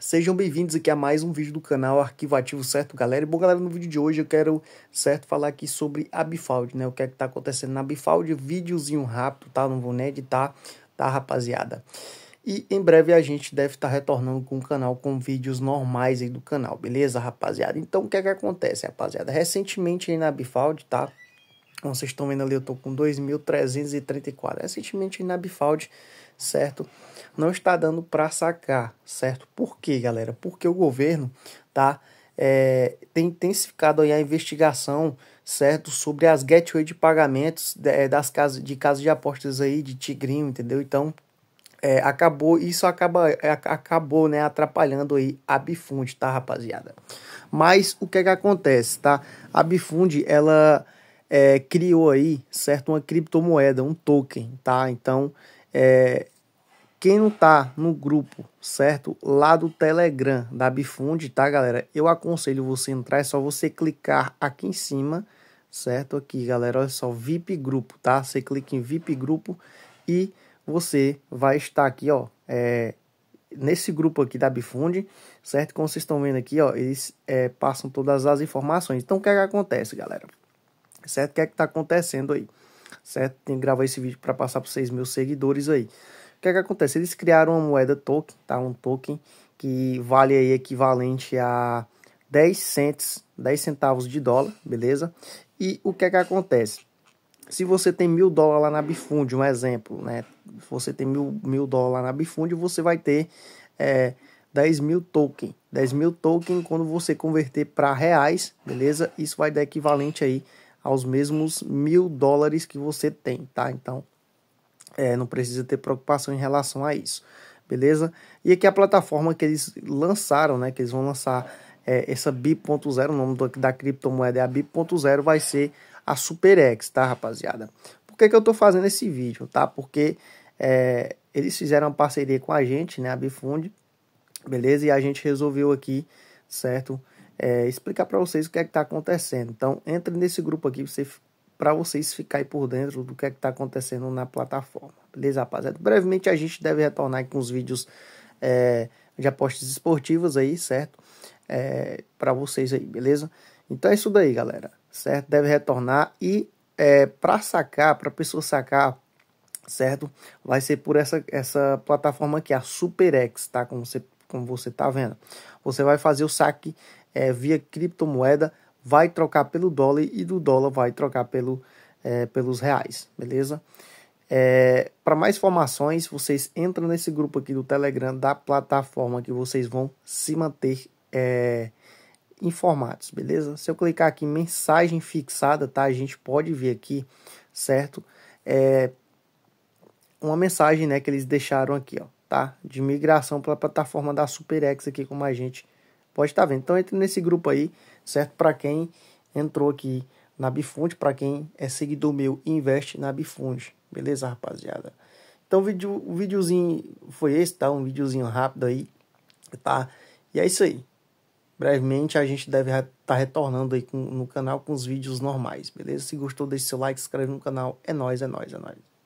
Sejam bem-vindos aqui a mais um vídeo do canal Arquivativo Certo, galera. E bom, galera, no vídeo de hoje eu quero, certo, falar aqui sobre a Bifaud, né? O que é que tá acontecendo na Bifaud, videozinho rápido, tá? Não vou nem editar, tá, rapaziada? E em breve a gente deve estar tá retornando com o canal com vídeos normais aí do canal, beleza, rapaziada? Então, o que é que acontece, rapaziada? Recentemente aí na Bifaud, tá? Como vocês estão vendo ali, eu tô com 2.334. Recentemente aí na Bifaud certo? Não está dando para sacar, certo? Por quê, galera? Porque o governo tá é, tem intensificado a investigação, certo, sobre as gateway de pagamentos de, é, das casas de casas de apostas aí de Tigrinho, entendeu? Então é, acabou isso acaba é, acabou né atrapalhando aí a Bifund tá rapaziada mas o que é que acontece tá a Bifund ela é, criou aí certo uma criptomoeda um token tá então é, quem não tá no grupo, certo? Lá do Telegram da Bifund, tá, galera? Eu aconselho você entrar, é só você clicar aqui em cima, certo? Aqui, galera, olha só, VIP Grupo, tá? Você clica em VIP Grupo e você vai estar aqui, ó, é, nesse grupo aqui da Bifund, certo? Como vocês estão vendo aqui, ó, eles é, passam todas as informações. Então, o que é que acontece, galera? Certo? O que é que tá acontecendo aí? certo? Tenho que gravar esse vídeo para passar para vocês, meus seguidores aí. O que é que acontece? Eles criaram uma moeda token, tá? Um token que vale aí equivalente a 10 cents, 10 centavos de dólar, beleza? E o que é que acontece? Se você tem mil dólares lá na Bifund, um exemplo, né? Você tem mil, mil dólares lá na Bifund, você vai ter é, 10 mil token. 10 mil token, quando você converter para reais, beleza? Isso vai dar equivalente aí aos mesmos mil dólares que você tem, tá? Então, é, não precisa ter preocupação em relação a isso, beleza? E aqui a plataforma que eles lançaram, né? Que eles vão lançar é, essa BIP.0, o nome do, da criptomoeda é a BIP.0, vai ser a SuperX, tá, rapaziada? Por que, que eu tô fazendo esse vídeo, tá? Porque é, eles fizeram uma parceria com a gente, né? A Bifund, beleza? E a gente resolveu aqui, certo? é, explicar para vocês o que é que está acontecendo. Então, entre nesse grupo aqui você, para vocês ficarem por dentro do que é que está acontecendo na plataforma. Beleza, rapaziada? Brevemente a gente deve retornar com os vídeos é, de apostas esportivas aí, certo? É, para vocês aí, beleza? Então é isso daí, galera, certo? Deve retornar e é, para sacar, para pessoa sacar, certo? Vai ser por essa, essa plataforma aqui, a SuperX, tá? Como você como você está vendo. Você vai fazer o saque é, via criptomoeda, vai trocar pelo dólar e do dólar vai trocar pelo, é, pelos reais, beleza? É, Para mais informações, vocês entram nesse grupo aqui do Telegram, da plataforma que vocês vão se manter é, informados, beleza? Se eu clicar aqui em mensagem fixada, tá? A gente pode ver aqui, certo? É uma mensagem, né, que eles deixaram aqui, ó tá? De migração para a plataforma da SuperX aqui, como a gente pode estar tá vendo. Então entre nesse grupo aí, certo? Para quem entrou aqui na Bifund, para quem é seguidor meu e investe na Bifund, beleza, rapaziada? Então o, vídeo, o videozinho foi esse, tá? Um videozinho rápido aí, tá? E é isso aí. Brevemente a gente deve estar tá retornando aí com, no canal com os vídeos normais, beleza? Se gostou, deixe seu like, se inscreve no canal. É nóis, é nóis, é nóis.